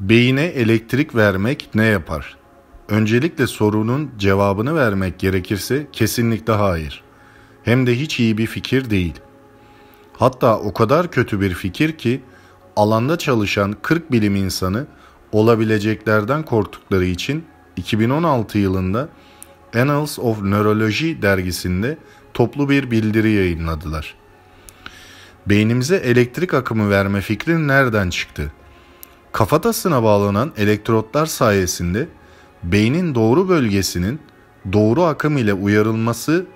Beyine elektrik vermek ne yapar? Öncelikle sorunun cevabını vermek gerekirse kesinlikle hayır. Hem de hiç iyi bir fikir değil. Hatta o kadar kötü bir fikir ki alanda çalışan 40 bilim insanı olabileceklerden korktukları için 2016 yılında Annals of Neurology dergisinde toplu bir bildiri yayınladılar. Beynimize elektrik akımı verme fikri nereden çıktı? kafatasına bağlanan elektrotlar sayesinde beynin doğru bölgesinin doğru akım ile uyarılması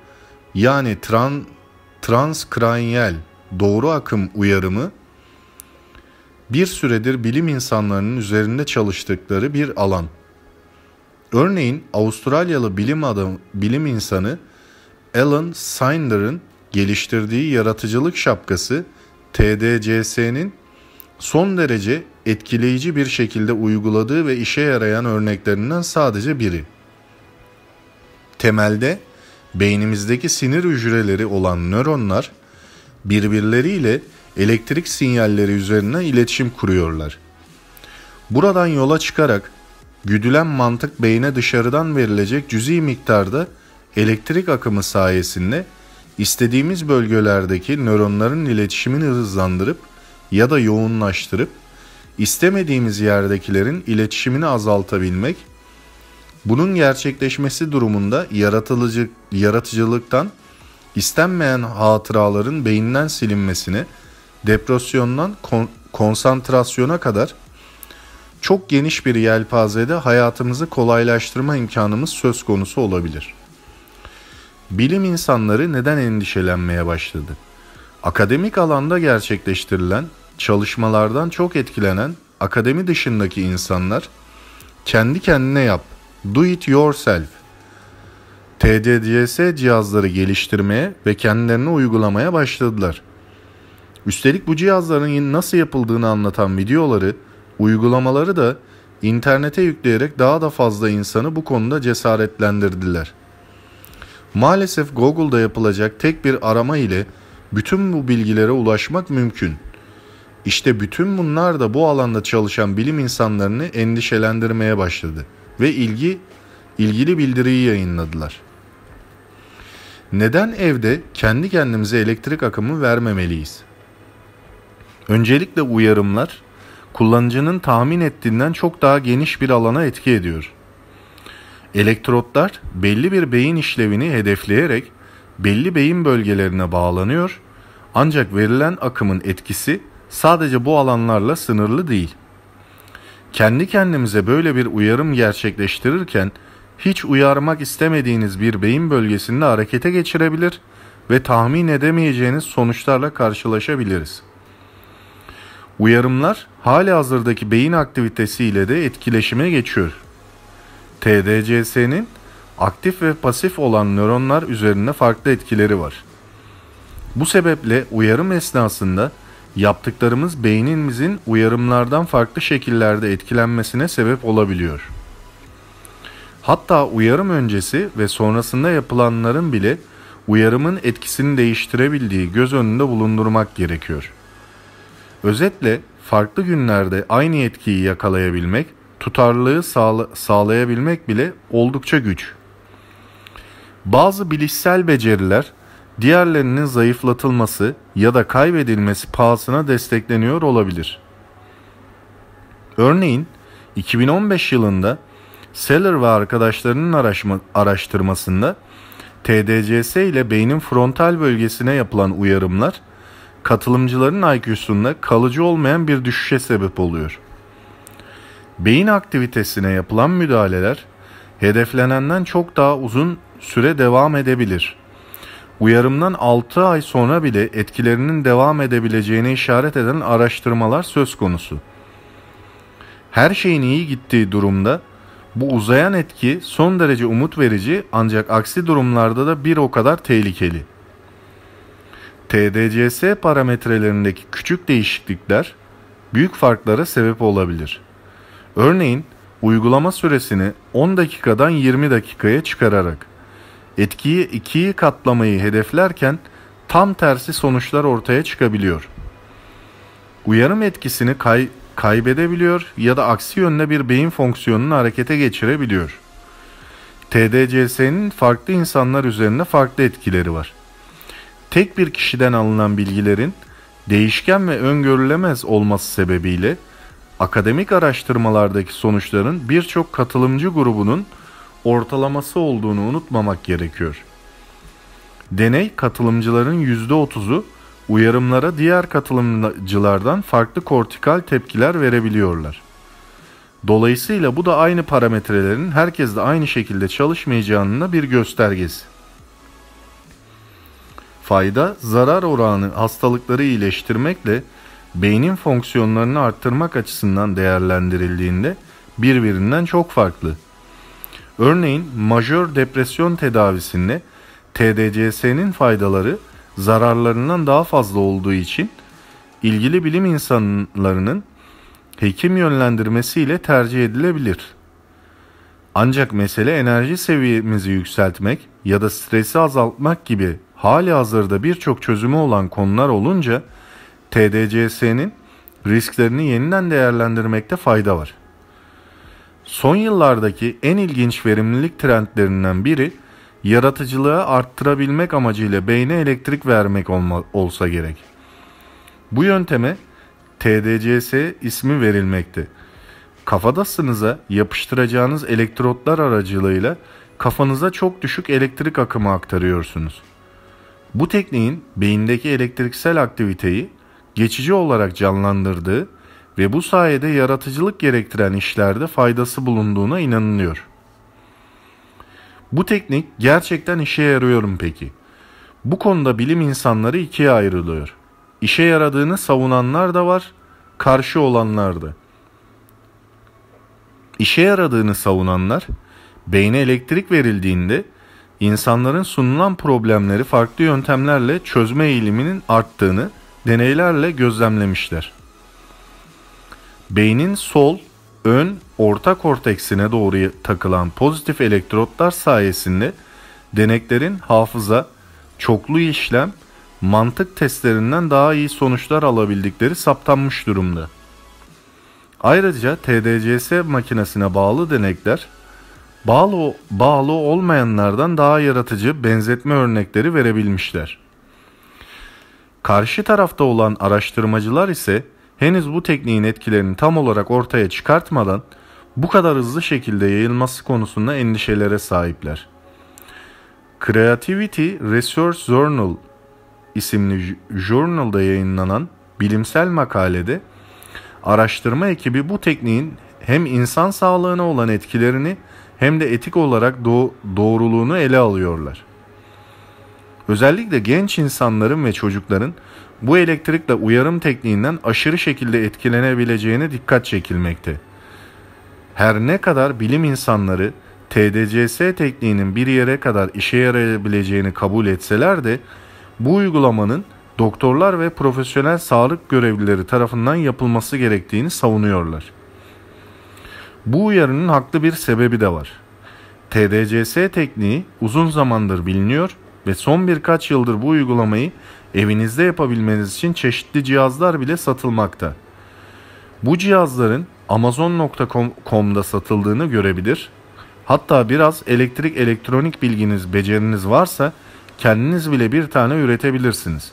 yani tran, transkranyel doğru akım uyarımı bir süredir bilim insanlarının üzerinde çalıştıkları bir alan. Örneğin Avustralyalı bilim adam bilim insanı Alan Sinder'ın geliştirdiği yaratıcılık şapkası TDCS'nin son derece etkileyici bir şekilde uyguladığı ve işe yarayan örneklerinden sadece biri. Temelde beynimizdeki sinir hücreleri olan nöronlar birbirleriyle elektrik sinyalleri üzerine iletişim kuruyorlar. Buradan yola çıkarak güdülen mantık beyne dışarıdan verilecek cüzi miktarda elektrik akımı sayesinde istediğimiz bölgelerdeki nöronların iletişimini hızlandırıp ya da yoğunlaştırıp istemediğimiz yerdekilerin iletişimini azaltabilmek, bunun gerçekleşmesi durumunda yaratıcı, yaratıcılıktan istenmeyen hatıraların beyinden silinmesini, depresyondan kon, konsantrasyona kadar çok geniş bir yelpazede hayatımızı kolaylaştırma imkanımız söz konusu olabilir. Bilim insanları neden endişelenmeye başladı? Akademik alanda gerçekleştirilen çalışmalardan çok etkilenen akademi dışındaki insanlar kendi kendine yap, do it yourself, TDDS cihazları geliştirmeye ve kendilerine uygulamaya başladılar. Üstelik bu cihazların nasıl yapıldığını anlatan videoları, uygulamaları da internete yükleyerek daha da fazla insanı bu konuda cesaretlendirdiler. Maalesef Google'da yapılacak tek bir arama ile bütün bu bilgilere ulaşmak mümkün.'' İşte bütün bunlar da bu alanda çalışan bilim insanlarını endişelendirmeye başladı ve ilgi ilgili bildiriyi yayınladılar. Neden evde kendi kendimize elektrik akımı vermemeliyiz? Öncelikle uyarımlar kullanıcının tahmin ettiğinden çok daha geniş bir alana etki ediyor. Elektrotlar belli bir beyin işlevini hedefleyerek belli beyin bölgelerine bağlanıyor ancak verilen akımın etkisi sadece bu alanlarla sınırlı değil. Kendi kendimize böyle bir uyarım gerçekleştirirken hiç uyarmak istemediğiniz bir beyin bölgesinde harekete geçirebilir ve tahmin edemeyeceğiniz sonuçlarla karşılaşabiliriz. Uyarımlar hali hazırdaki beyin aktivitesiyle de etkileşime geçiyor. TDCS'nin aktif ve pasif olan nöronlar üzerinde farklı etkileri var. Bu sebeple uyarım esnasında yaptıklarımız beynimizin uyarımlardan farklı şekillerde etkilenmesine sebep olabiliyor. Hatta uyarım öncesi ve sonrasında yapılanların bile uyarımın etkisini değiştirebildiği göz önünde bulundurmak gerekiyor. Özetle farklı günlerde aynı etkiyi yakalayabilmek, tutarlılığı sağlayabilmek bile oldukça güç. Bazı bilişsel beceriler diğerlerinin zayıflatılması ya da kaybedilmesi pahasına destekleniyor olabilir. Örneğin 2015 yılında Seller ve arkadaşlarının araştırmasında TDCS ile beynin frontal bölgesine yapılan uyarımlar katılımcıların IQ'sunda kalıcı olmayan bir düşüşe sebep oluyor. Beyin aktivitesine yapılan müdahaleler hedeflenenden çok daha uzun süre devam edebilir.'' Uyarımdan 6 ay sonra bile etkilerinin devam edebileceğini işaret eden araştırmalar söz konusu. Her şeyin iyi gittiği durumda bu uzayan etki son derece umut verici ancak aksi durumlarda da bir o kadar tehlikeli. TDCS parametrelerindeki küçük değişiklikler büyük farklara sebep olabilir. Örneğin uygulama süresini 10 dakikadan 20 dakikaya çıkararak etkiyi ikiyi katlamayı hedeflerken tam tersi sonuçlar ortaya çıkabiliyor. Uyarım etkisini kay kaybedebiliyor ya da aksi yönde bir beyin fonksiyonunu harekete geçirebiliyor. TDCS'nin farklı insanlar üzerinde farklı etkileri var. Tek bir kişiden alınan bilgilerin değişken ve öngörülemez olması sebebiyle akademik araştırmalardaki sonuçların birçok katılımcı grubunun ortalaması olduğunu unutmamak gerekiyor. Deney katılımcıların %30'u uyarımlara diğer katılımcılardan farklı kortikal tepkiler verebiliyorlar. Dolayısıyla bu da aynı parametrelerin herkeste aynı şekilde çalışmayacağının bir göstergesi. Fayda, zarar oranı hastalıkları iyileştirmekle beynin fonksiyonlarını arttırmak açısından değerlendirildiğinde birbirinden çok farklı. Örneğin majör depresyon tedavisinde TDCS'nin faydaları zararlarından daha fazla olduğu için ilgili bilim insanlarının hekim yönlendirmesiyle tercih edilebilir. Ancak mesele enerji seviyemizi yükseltmek ya da stresi azaltmak gibi hali hazırda birçok çözümü olan konular olunca TDCS'nin risklerini yeniden değerlendirmekte fayda var.'' Son yıllardaki en ilginç verimlilik trendlerinden biri yaratıcılığı arttırabilmek amacıyla beyne elektrik vermek olma, olsa gerek. Bu yönteme TDCS ismi verilmekte. Kafadasınıza yapıştıracağınız elektrotlar aracılığıyla kafanıza çok düşük elektrik akımı aktarıyorsunuz. Bu tekniğin beyindeki elektriksel aktiviteyi geçici olarak canlandırdığı ve bu sayede yaratıcılık gerektiren işlerde faydası bulunduğuna inanılıyor. Bu teknik gerçekten işe yarıyor mu peki? Bu konuda bilim insanları ikiye ayrılıyor. İşe yaradığını savunanlar da var, karşı olanlar da. İşe yaradığını savunanlar, beyne elektrik verildiğinde insanların sunulan problemleri farklı yöntemlerle çözme eğiliminin arttığını deneylerle gözlemlemişler. Beynin sol, ön, orta korteksine doğru takılan pozitif elektrotlar sayesinde deneklerin hafıza, çoklu işlem, mantık testlerinden daha iyi sonuçlar alabildikleri saptanmış durumda. Ayrıca TDCS makinesine bağlı denekler bağlı, bağlı olmayanlardan daha yaratıcı benzetme örnekleri verebilmişler. Karşı tarafta olan araştırmacılar ise henüz bu tekniğin etkilerini tam olarak ortaya çıkartmadan bu kadar hızlı şekilde yayılması konusunda endişelere sahipler. Creativity Research Journal isimli journalda yayınlanan bilimsel makalede araştırma ekibi bu tekniğin hem insan sağlığına olan etkilerini hem de etik olarak doğ- doğruluğunu ele alıyorlar. Özellikle genç insanların ve çocukların bu elektrikle uyarım tekniğinden aşırı şekilde etkilenebileceğine dikkat çekilmekte. Her ne kadar bilim insanları TDCS tekniğinin bir yere kadar işe yarayabileceğini kabul etseler de bu uygulamanın doktorlar ve profesyonel sağlık görevlileri tarafından yapılması gerektiğini savunuyorlar. Bu uyarının haklı bir sebebi de var. TDCS tekniği uzun zamandır biliniyor ve son birkaç yıldır bu uygulamayı evinizde yapabilmeniz için çeşitli cihazlar bile satılmakta. Bu cihazların amazon.com'da satıldığını görebilir. Hatta biraz elektrik elektronik bilginiz, beceriniz varsa kendiniz bile bir tane üretebilirsiniz.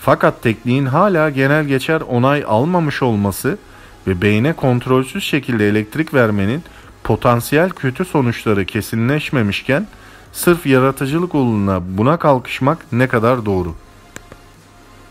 Fakat tekniğin hala genel geçer onay almamış olması ve beyne kontrolsüz şekilde elektrik vermenin potansiyel kötü sonuçları kesinleşmemişken Sırf yaratıcılık uğruna buna kalkışmak ne kadar doğru?''